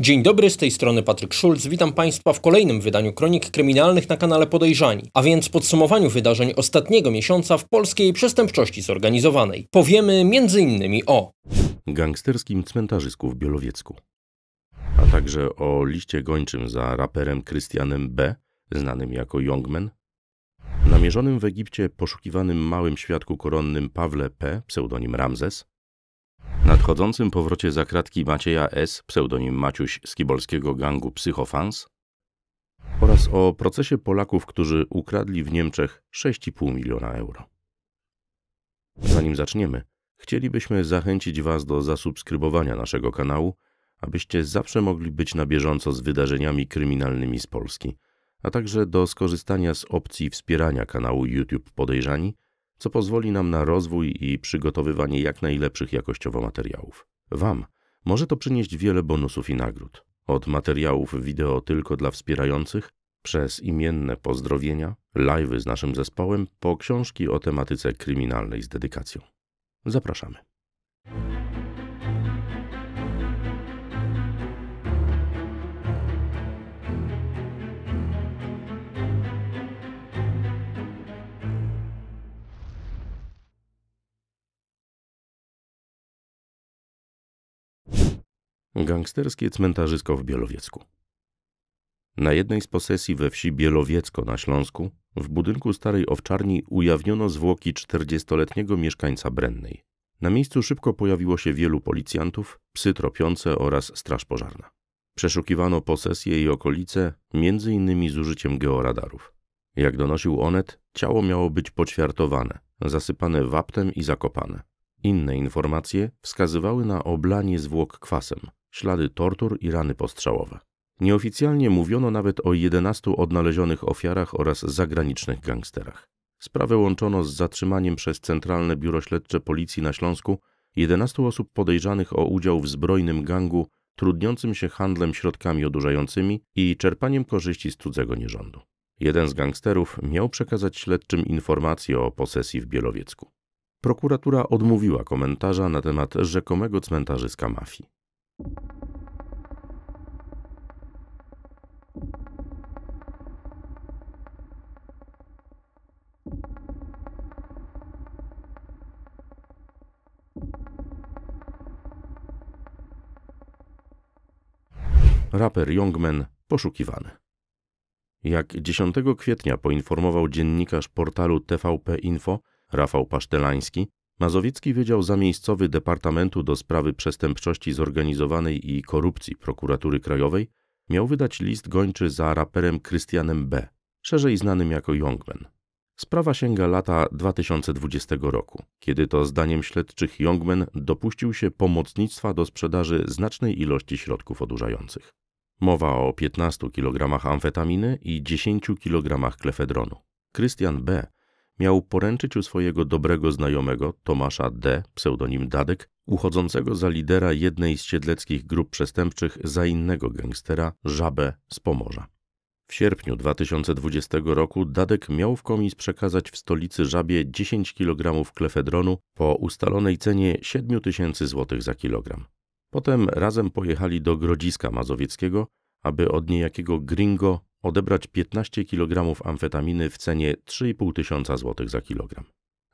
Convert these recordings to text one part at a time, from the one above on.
Dzień dobry, z tej strony Patryk Szulc. Witam Państwa w kolejnym wydaniu Kronik Kryminalnych na kanale Podejrzani, a więc podsumowaniu wydarzeń ostatniego miesiąca w polskiej przestępczości zorganizowanej. Powiemy m.in. o gangsterskim cmentarzysku w Biolowiecku, a także o liście gończym za raperem Krystianem B., znanym jako Youngman, namierzonym w Egipcie poszukiwanym małym świadku koronnym Pawle P., pseudonim Ramzes, nadchodzącym powrocie za kratki Macieja S., pseudonim Maciuś z kibolskiego gangu Psychofans, oraz o procesie Polaków, którzy ukradli w Niemczech 6,5 miliona euro. Zanim zaczniemy, chcielibyśmy zachęcić Was do zasubskrybowania naszego kanału, abyście zawsze mogli być na bieżąco z wydarzeniami kryminalnymi z Polski, a także do skorzystania z opcji wspierania kanału YouTube Podejrzani – co pozwoli nam na rozwój i przygotowywanie jak najlepszych jakościowo materiałów. Wam może to przynieść wiele bonusów i nagród. Od materiałów wideo tylko dla wspierających, przez imienne pozdrowienia, live'y z naszym zespołem, po książki o tematyce kryminalnej z dedykacją. Zapraszamy. Gangsterskie cmentarzysko w Bielowiecku. Na jednej z posesji we wsi Bielowiecko na Śląsku, w budynku starej owczarni ujawniono zwłoki 40-letniego mieszkańca Brennej. Na miejscu szybko pojawiło się wielu policjantów, psy tropiące oraz straż pożarna. Przeszukiwano posesję i okolice, między innymi z użyciem georadarów. Jak donosił Onet, ciało miało być poćwiartowane, zasypane waptem i zakopane. Inne informacje wskazywały na oblanie zwłok kwasem, ślady tortur i rany postrzałowe. Nieoficjalnie mówiono nawet o 11 odnalezionych ofiarach oraz zagranicznych gangsterach. Sprawę łączono z zatrzymaniem przez Centralne Biuro Śledcze Policji na Śląsku 11 osób podejrzanych o udział w zbrojnym gangu trudniącym się handlem środkami odurzającymi i czerpaniem korzyści z cudzego nierządu. Jeden z gangsterów miał przekazać śledczym informacje o posesji w Bielowiecku. Prokuratura odmówiła komentarza na temat rzekomego cmentarzyska mafii. Raper Youngman poszukiwany. Jak 10 kwietnia poinformował dziennikarz portalu TVP Info Rafał Pasztelański, Mazowiecki wiedział za miejscowy Departamentu do Sprawy Przestępczości Zorganizowanej i Korupcji Prokuratury Krajowej miał wydać list gończy za raperem Krystianem B., szerzej znanym jako Youngman. Sprawa sięga lata 2020 roku, kiedy to zdaniem śledczych Youngman dopuścił się pomocnictwa do sprzedaży znacznej ilości środków odurzających. Mowa o 15 kg amfetaminy i 10 kg klefedronu. Krystian B miał poręczyć u swojego dobrego znajomego Tomasza D., pseudonim Dadek, uchodzącego za lidera jednej z siedleckich grup przestępczych za innego gangstera, Żabę z Pomorza. W sierpniu 2020 roku Dadek miał w komis przekazać w stolicy Żabie 10 kg klefedronu po ustalonej cenie 7 tysięcy złotych za kilogram. Potem razem pojechali do Grodziska Mazowieckiego, aby od niejakiego gringo odebrać 15 kg amfetaminy w cenie 3,5 tysiąca złotych za kilogram.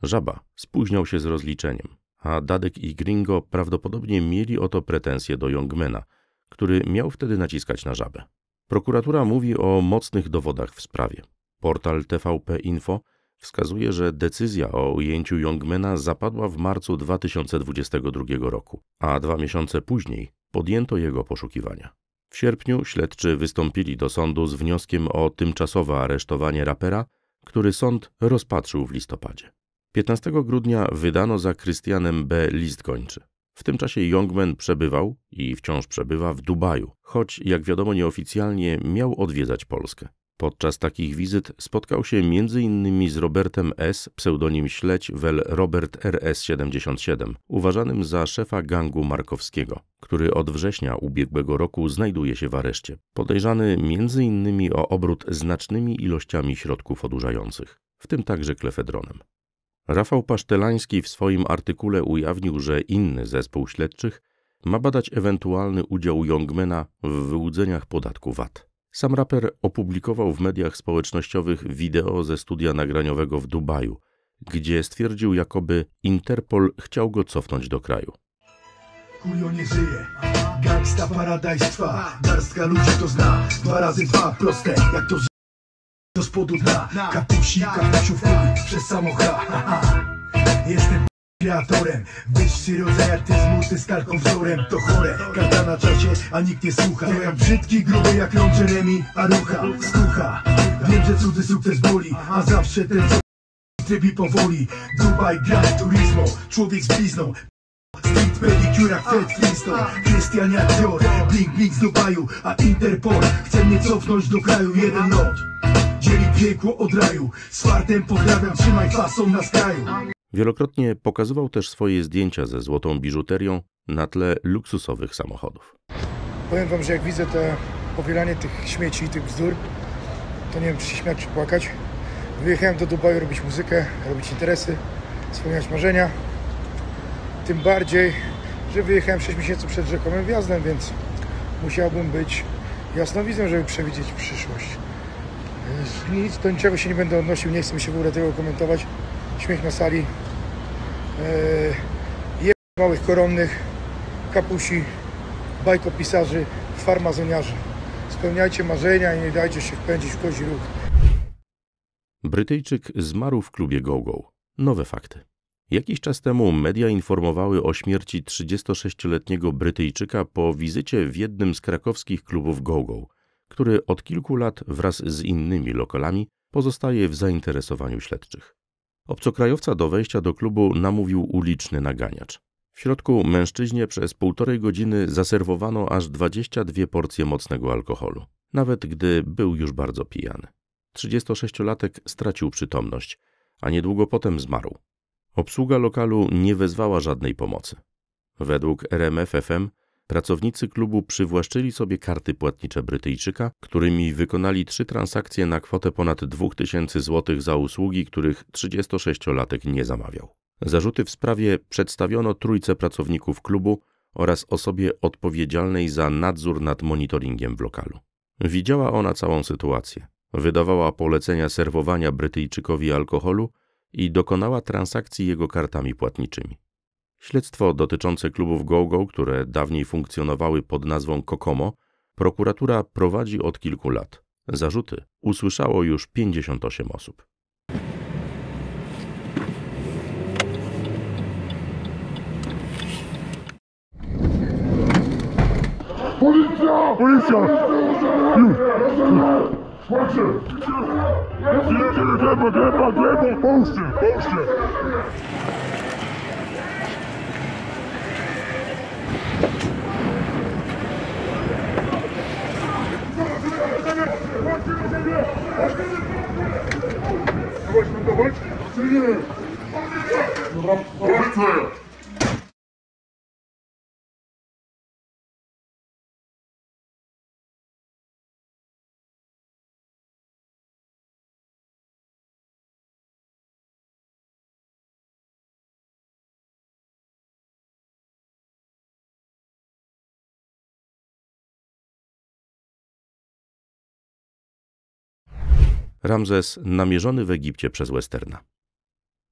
Żaba spóźniał się z rozliczeniem, a Dadek i Gringo prawdopodobnie mieli o to pretensje do Youngmana, który miał wtedy naciskać na żabę. Prokuratura mówi o mocnych dowodach w sprawie. Portal TVP Info wskazuje, że decyzja o ujęciu Youngmana zapadła w marcu 2022 roku, a dwa miesiące później podjęto jego poszukiwania. W sierpniu śledczy wystąpili do sądu z wnioskiem o tymczasowe aresztowanie rapera, który sąd rozpatrzył w listopadzie. 15 grudnia wydano za Krystianem B. list kończy. W tym czasie Youngman przebywał i wciąż przebywa w Dubaju, choć jak wiadomo nieoficjalnie miał odwiedzać Polskę. Podczas takich wizyt spotkał się m.in. z Robertem S., pseudonim śledź wel Robert RS77, uważanym za szefa gangu markowskiego, który od września ubiegłego roku znajduje się w areszcie. Podejrzany m.in. o obrót znacznymi ilościami środków odurzających, w tym także klefedronem. Rafał Pasztelański w swoim artykule ujawnił, że inny zespół śledczych ma badać ewentualny udział Youngmana w wyłudzeniach podatku VAT. Sam raper opublikował w mediach społecznościowych wideo ze studia nagraniowego w Dubaju, gdzie stwierdził, jakoby Interpol chciał go cofnąć do kraju. Kurio nie żyje, gangsta garstka ludzi to zna, dwa razy dwa, proste, jak to do spodu dna, kapusi, kapusiów, przez Jestem kreatorem Wyższy rodzaj artyzmu, ty z wzorem To chore, karta na czasie, a nikt nie słucha To jak brzydki, gruby jak Ron Jeremy A rucha, skucha Wiem, że cudzy sukces boli A zawsze ten co trybi powoli Dubaj, Gran Turismo, człowiek z blizną Street pedicura, Fred Flintstone Krystian jak Dior, Blink Blink z Dubaju A Interpol chce mnie cofnąć do kraju Jeden lot dzieli piekło od raju Z fartem pozdrawiam, trzymaj fasą na skraju Wielokrotnie pokazywał też swoje zdjęcia ze złotą biżuterią na tle luksusowych samochodów. Powiem wam, że jak widzę to powielanie tych śmieci i tych bzdur, to nie wiem, czy się śmiać, czy płakać. Wyjechałem do Dubaju robić muzykę, robić interesy, spełniać marzenia. Tym bardziej, że wyjechałem 6 miesięcy przed rzekomym wjazdem, więc musiałbym być jasnowidzem, żeby przewidzieć przyszłość. Nic do niczego się nie będę odnosił, nie chcę mi się w ogóle tego komentować. Śmiech na sali E, je małych koronnych, kapusi, bajkopisarzy, farmazoniarzy. Spełniajcie marzenia i nie dajcie się wpędzić w kozi ruch. Brytyjczyk zmarł w klubie GoGo. Nowe fakty. Jakiś czas temu media informowały o śmierci 36-letniego Brytyjczyka po wizycie w jednym z krakowskich klubów GoGo, który od kilku lat wraz z innymi lokalami pozostaje w zainteresowaniu śledczych. Obcokrajowca do wejścia do klubu namówił uliczny naganiacz. W środku mężczyźnie przez półtorej godziny zaserwowano aż 22 porcje mocnego alkoholu, nawet gdy był już bardzo pijany. 36-latek stracił przytomność, a niedługo potem zmarł. Obsługa lokalu nie wezwała żadnej pomocy. Według RMFFM Pracownicy klubu przywłaszczyli sobie karty płatnicze Brytyjczyka, którymi wykonali trzy transakcje na kwotę ponad 2000 zł za usługi, których 36-latek nie zamawiał. Zarzuty w sprawie przedstawiono trójce pracowników klubu oraz osobie odpowiedzialnej za nadzór nad monitoringiem w lokalu. Widziała ona całą sytuację. Wydawała polecenia serwowania Brytyjczykowi alkoholu i dokonała transakcji jego kartami płatniczymi. Śledztwo dotyczące klubów GoGo, które dawniej funkcjonowały pod nazwą Kokomo, prokuratura prowadzi od kilku lat. Zarzuty usłyszało już 58 osób. Policja! Policja! Policja! Policja! Policja! Policja! Policja! Policja! Ramzes namierzony w Egipcie przez Westerna.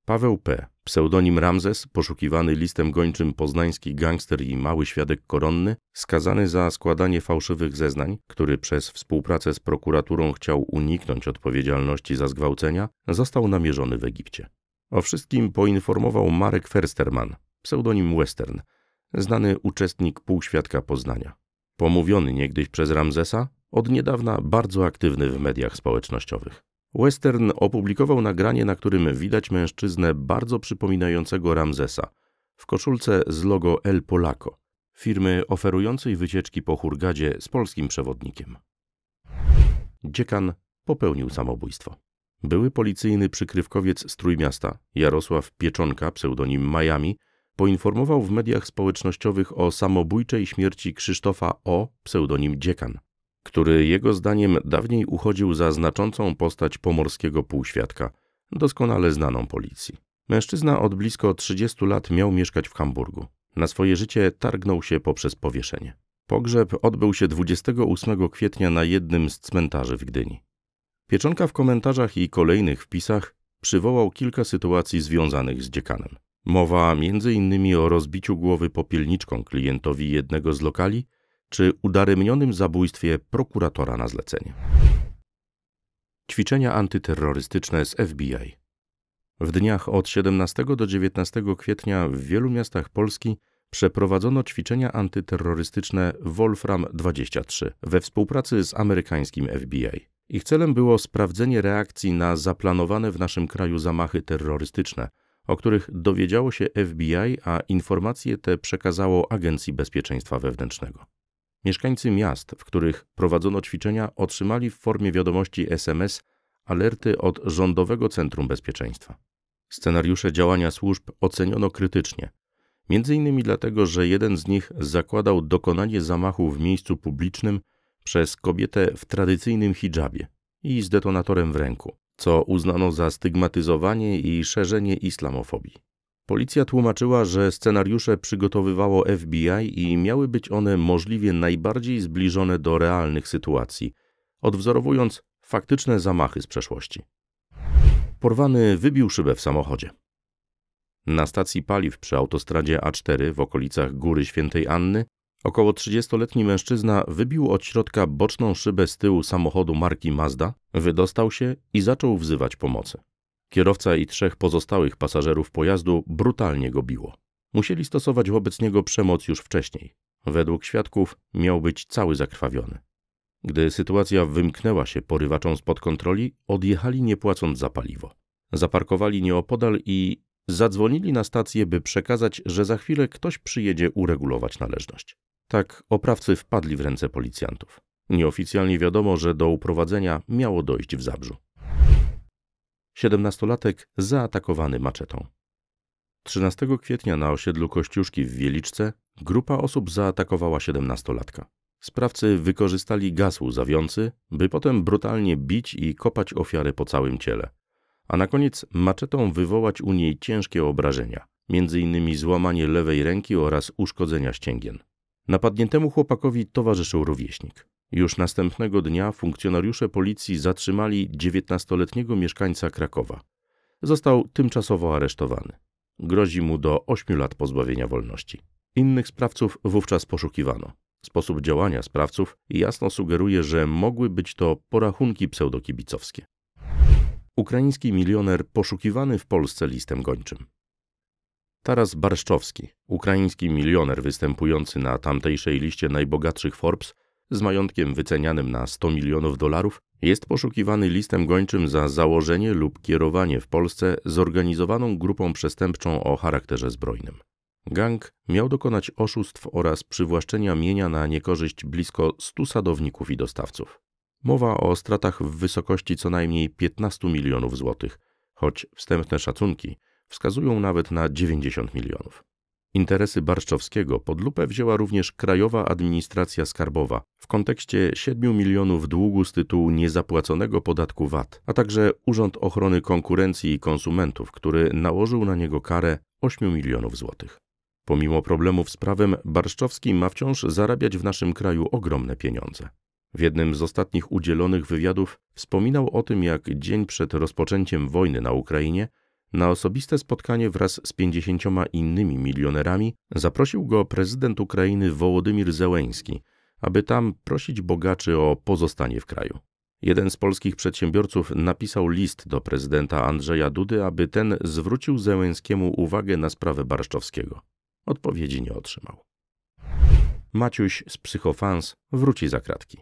Paweł P., pseudonim Ramzes, poszukiwany listem gończym poznański gangster i mały świadek koronny, skazany za składanie fałszywych zeznań, który przez współpracę z prokuraturą chciał uniknąć odpowiedzialności za zgwałcenia, został namierzony w Egipcie. O wszystkim poinformował Marek Fersterman, pseudonim Western, znany uczestnik półświadka Poznania. Pomówiony niegdyś przez Ramzesa, od niedawna bardzo aktywny w mediach społecznościowych. Western opublikował nagranie, na którym widać mężczyznę bardzo przypominającego Ramzesa w koszulce z logo El Polaco, firmy oferującej wycieczki po Hurgadzie z polskim przewodnikiem. Dziekan popełnił samobójstwo. Były policyjny przykrywkowiec z Trójmiasta, Jarosław Pieczonka, pseudonim Miami, poinformował w mediach społecznościowych o samobójczej śmierci Krzysztofa O., pseudonim Dziekan który jego zdaniem dawniej uchodził za znaczącą postać pomorskiego półświadka, doskonale znaną policji. Mężczyzna od blisko 30 lat miał mieszkać w Hamburgu. Na swoje życie targnął się poprzez powieszenie. Pogrzeb odbył się 28 kwietnia na jednym z cmentarzy w Gdyni. Pieczonka w komentarzach i kolejnych wpisach przywołał kilka sytuacji związanych z dziekanem. Mowa m.in. o rozbiciu głowy popielniczką klientowi jednego z lokali czy udaremnionym zabójstwie prokuratora na zlecenie. Ćwiczenia antyterrorystyczne z FBI. W dniach od 17 do 19 kwietnia w wielu miastach Polski przeprowadzono ćwiczenia antyterrorystyczne Wolfram 23 we współpracy z amerykańskim FBI. Ich celem było sprawdzenie reakcji na zaplanowane w naszym kraju zamachy terrorystyczne, o których dowiedziało się FBI, a informacje te przekazało Agencji Bezpieczeństwa Wewnętrznego. Mieszkańcy miast, w których prowadzono ćwiczenia, otrzymali w formie wiadomości SMS alerty od Rządowego Centrum Bezpieczeństwa. Scenariusze działania służb oceniono krytycznie, między innymi dlatego, że jeden z nich zakładał dokonanie zamachu w miejscu publicznym przez kobietę w tradycyjnym hijabie i z detonatorem w ręku, co uznano za stygmatyzowanie i szerzenie islamofobii. Policja tłumaczyła, że scenariusze przygotowywało FBI i miały być one możliwie najbardziej zbliżone do realnych sytuacji, odwzorowując faktyczne zamachy z przeszłości. Porwany wybił szybę w samochodzie. Na stacji paliw przy autostradzie A4 w okolicach Góry Świętej Anny około 30-letni mężczyzna wybił od środka boczną szybę z tyłu samochodu marki Mazda, wydostał się i zaczął wzywać pomocy. Kierowca i trzech pozostałych pasażerów pojazdu brutalnie go biło. Musieli stosować wobec niego przemoc już wcześniej. Według świadków miał być cały zakrwawiony. Gdy sytuacja wymknęła się porywaczom spod kontroli, odjechali nie płacąc za paliwo. Zaparkowali nieopodal i zadzwonili na stację, by przekazać, że za chwilę ktoś przyjedzie uregulować należność. Tak oprawcy wpadli w ręce policjantów. Nieoficjalnie wiadomo, że do uprowadzenia miało dojść w Zabrzu siedemnastolatek zaatakowany maczetą. 13 kwietnia na osiedlu Kościuszki w Wieliczce grupa osób zaatakowała siedemnastolatka. Sprawcy wykorzystali gaz łzawiący, by potem brutalnie bić i kopać ofiary po całym ciele, a na koniec maczetą wywołać u niej ciężkie obrażenia, m.in. złamanie lewej ręki oraz uszkodzenia ścięgien. Napadniętemu chłopakowi towarzyszył rówieśnik. Już następnego dnia funkcjonariusze policji zatrzymali 19-letniego mieszkańca Krakowa. Został tymczasowo aresztowany. Grozi mu do 8 lat pozbawienia wolności. Innych sprawców wówczas poszukiwano. Sposób działania sprawców jasno sugeruje, że mogły być to porachunki pseudokibicowskie. Ukraiński milioner poszukiwany w Polsce listem gończym. Taras Barszczowski, ukraiński milioner występujący na tamtejszej liście najbogatszych Forbes, z majątkiem wycenianym na 100 milionów dolarów, jest poszukiwany listem gończym za założenie lub kierowanie w Polsce zorganizowaną grupą przestępczą o charakterze zbrojnym. Gang miał dokonać oszustw oraz przywłaszczenia mienia na niekorzyść blisko 100 sadowników i dostawców. Mowa o stratach w wysokości co najmniej 15 milionów złotych, choć wstępne szacunki wskazują nawet na 90 milionów. Interesy Barszczowskiego pod lupę wzięła również Krajowa Administracja Skarbowa w kontekście 7 milionów długu z tytułu niezapłaconego podatku VAT, a także Urząd Ochrony Konkurencji i Konsumentów, który nałożył na niego karę 8 milionów złotych. Pomimo problemów z prawem, Barszczowski ma wciąż zarabiać w naszym kraju ogromne pieniądze. W jednym z ostatnich udzielonych wywiadów wspominał o tym, jak dzień przed rozpoczęciem wojny na Ukrainie na osobiste spotkanie wraz z 50 innymi milionerami zaprosił go prezydent Ukrainy Wołodymir Zełeński, aby tam prosić bogaczy o pozostanie w kraju. Jeden z polskich przedsiębiorców napisał list do prezydenta Andrzeja Dudy, aby ten zwrócił Zełęskiemu uwagę na sprawę Barszczowskiego. Odpowiedzi nie otrzymał. Maciuś z Psychofans wróci za kratki.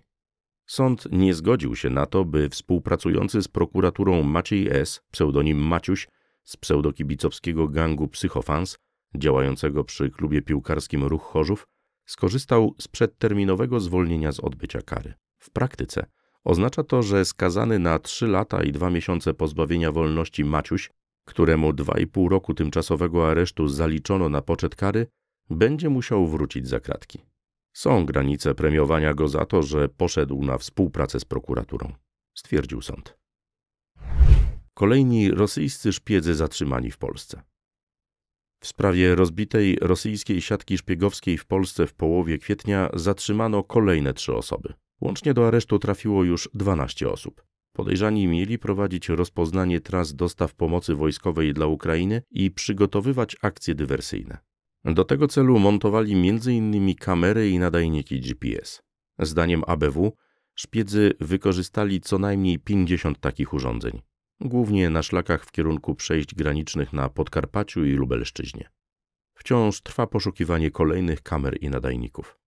Sąd nie zgodził się na to, by współpracujący z prokuraturą Maciej S., pseudonim Maciuś, z pseudokibicowskiego gangu Psychofans, działającego przy klubie piłkarskim Ruch Chorzów, skorzystał z przedterminowego zwolnienia z odbycia kary. W praktyce oznacza to, że skazany na 3 lata i 2 miesiące pozbawienia wolności Maciuś, któremu 2,5 roku tymczasowego aresztu zaliczono na poczet kary, będzie musiał wrócić za kratki. Są granice premiowania go za to, że poszedł na współpracę z prokuraturą, stwierdził sąd. Kolejni rosyjscy szpiedzy zatrzymani w Polsce. W sprawie rozbitej rosyjskiej siatki szpiegowskiej w Polsce w połowie kwietnia zatrzymano kolejne trzy osoby. Łącznie do aresztu trafiło już 12 osób. Podejrzani mieli prowadzić rozpoznanie tras dostaw pomocy wojskowej dla Ukrainy i przygotowywać akcje dywersyjne. Do tego celu montowali m.in. kamery i nadajniki GPS. Zdaniem ABW szpiedzy wykorzystali co najmniej 50 takich urządzeń głównie na szlakach w kierunku przejść granicznych na Podkarpaciu i Lubelszczyźnie. Wciąż trwa poszukiwanie kolejnych kamer i nadajników,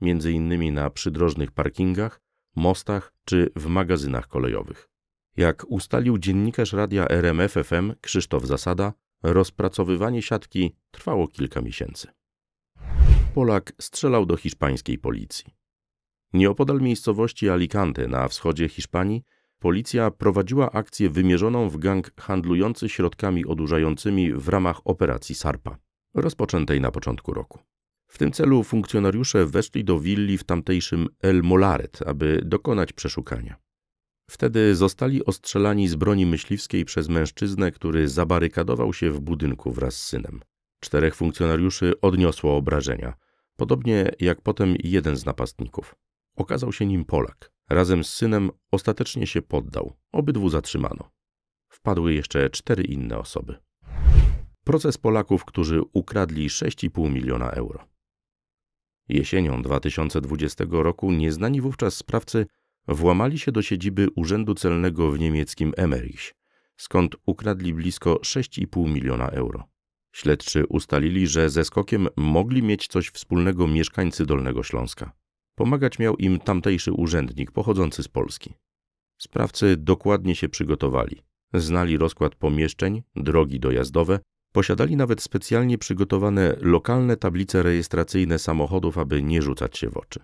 między innymi na przydrożnych parkingach, mostach czy w magazynach kolejowych. Jak ustalił dziennikarz radia RMFFM Krzysztof Zasada, rozpracowywanie siatki trwało kilka miesięcy. Polak strzelał do hiszpańskiej policji. Nieopodal miejscowości Alicante na wschodzie Hiszpanii Policja prowadziła akcję wymierzoną w gang handlujący środkami odurzającymi w ramach operacji Sarpa, rozpoczętej na początku roku. W tym celu funkcjonariusze weszli do willi w tamtejszym El Molaret, aby dokonać przeszukania. Wtedy zostali ostrzelani z broni myśliwskiej przez mężczyznę, który zabarykadował się w budynku wraz z synem. Czterech funkcjonariuszy odniosło obrażenia, podobnie jak potem jeden z napastników. Okazał się nim Polak. Razem z synem ostatecznie się poddał, obydwu zatrzymano. Wpadły jeszcze cztery inne osoby. Proces Polaków, którzy ukradli 6,5 miliona euro. Jesienią 2020 roku nieznani wówczas sprawcy włamali się do siedziby Urzędu Celnego w niemieckim Emmerich, skąd ukradli blisko 6,5 miliona euro. Śledczy ustalili, że ze skokiem mogli mieć coś wspólnego mieszkańcy Dolnego Śląska. Pomagać miał im tamtejszy urzędnik pochodzący z Polski. Sprawcy dokładnie się przygotowali. Znali rozkład pomieszczeń, drogi dojazdowe, posiadali nawet specjalnie przygotowane lokalne tablice rejestracyjne samochodów, aby nie rzucać się w oczy.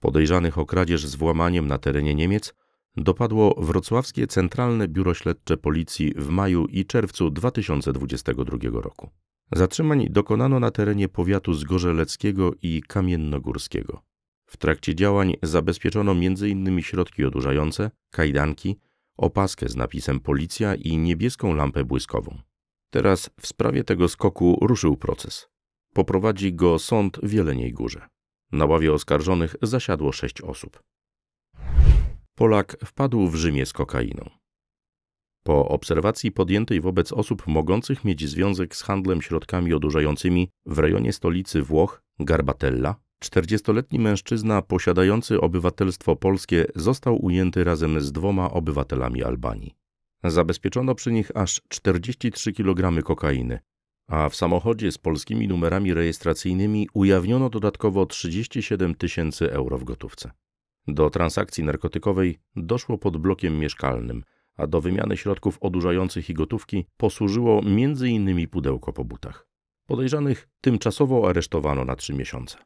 Podejrzanych o kradzież z włamaniem na terenie Niemiec dopadło Wrocławskie Centralne Biuro Śledcze Policji w maju i czerwcu 2022 roku. Zatrzymań dokonano na terenie powiatu zgorzeleckiego i kamiennogórskiego. W trakcie działań zabezpieczono m.in. środki odurzające, kajdanki, opaskę z napisem Policja i niebieską lampę błyskową. Teraz w sprawie tego skoku ruszył proces. Poprowadzi go sąd w Jeleniej Górze. Na ławie oskarżonych zasiadło sześć osób. Polak wpadł w Rzymie z kokainą. Po obserwacji podjętej wobec osób mogących mieć związek z handlem środkami odurzającymi w rejonie stolicy Włoch, Garbatella, 40-letni mężczyzna posiadający obywatelstwo polskie został ujęty razem z dwoma obywatelami Albanii. Zabezpieczono przy nich aż 43 kg kokainy, a w samochodzie z polskimi numerami rejestracyjnymi ujawniono dodatkowo 37 tysięcy euro w gotówce. Do transakcji narkotykowej doszło pod blokiem mieszkalnym, a do wymiany środków odurzających i gotówki posłużyło m.in. pudełko po butach. Podejrzanych tymczasowo aresztowano na trzy miesiące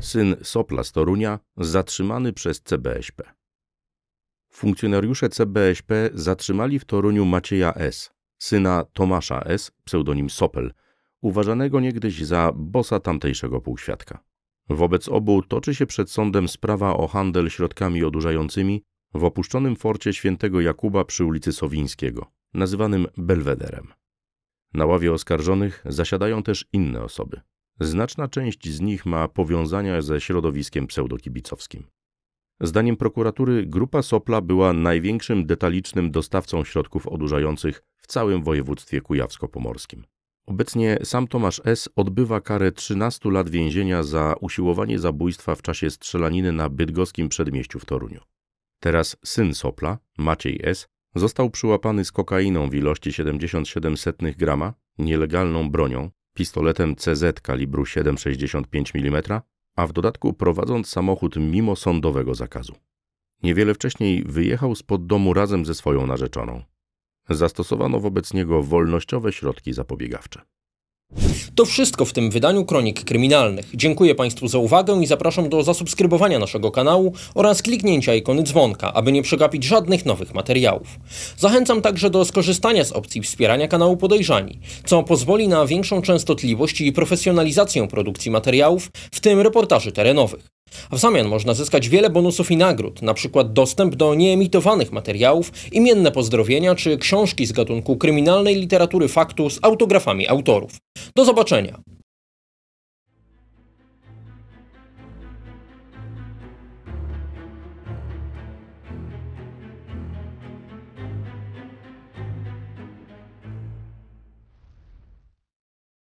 syn Sopla z Torunia, zatrzymany przez CBŚP. Funkcjonariusze CBŚP zatrzymali w Toruniu Macieja S., syna Tomasza S., pseudonim Sopel, uważanego niegdyś za bosa tamtejszego półświadka. Wobec obu toczy się przed sądem sprawa o handel środkami odurzającymi w opuszczonym forcie świętego Jakuba przy ulicy Sowińskiego, nazywanym Belwederem. Na ławie oskarżonych zasiadają też inne osoby. Znaczna część z nich ma powiązania ze środowiskiem pseudokibicowskim. Zdaniem prokuratury grupa Sopla była największym detalicznym dostawcą środków odurzających w całym województwie kujawsko-pomorskim. Obecnie sam Tomasz S. odbywa karę 13 lat więzienia za usiłowanie zabójstwa w czasie strzelaniny na bydgoskim przedmieściu w Toruniu. Teraz syn Sopla, Maciej S., został przyłapany z kokainą w ilości 77 grama, nielegalną bronią, pistoletem CZ kalibru 7,65 mm, a w dodatku prowadząc samochód mimo sądowego zakazu. Niewiele wcześniej wyjechał spod domu razem ze swoją narzeczoną. Zastosowano wobec niego wolnościowe środki zapobiegawcze. To wszystko w tym wydaniu Kronik Kryminalnych. Dziękuję Państwu za uwagę i zapraszam do zasubskrybowania naszego kanału oraz kliknięcia ikony dzwonka, aby nie przegapić żadnych nowych materiałów. Zachęcam także do skorzystania z opcji wspierania kanału Podejrzani, co pozwoli na większą częstotliwość i profesjonalizację produkcji materiałów, w tym reportaży terenowych. A w zamian można zyskać wiele bonusów i nagród, np. dostęp do nieemitowanych materiałów, imienne pozdrowienia czy książki z gatunku kryminalnej literatury faktu z autografami autorów. Do zobaczenia!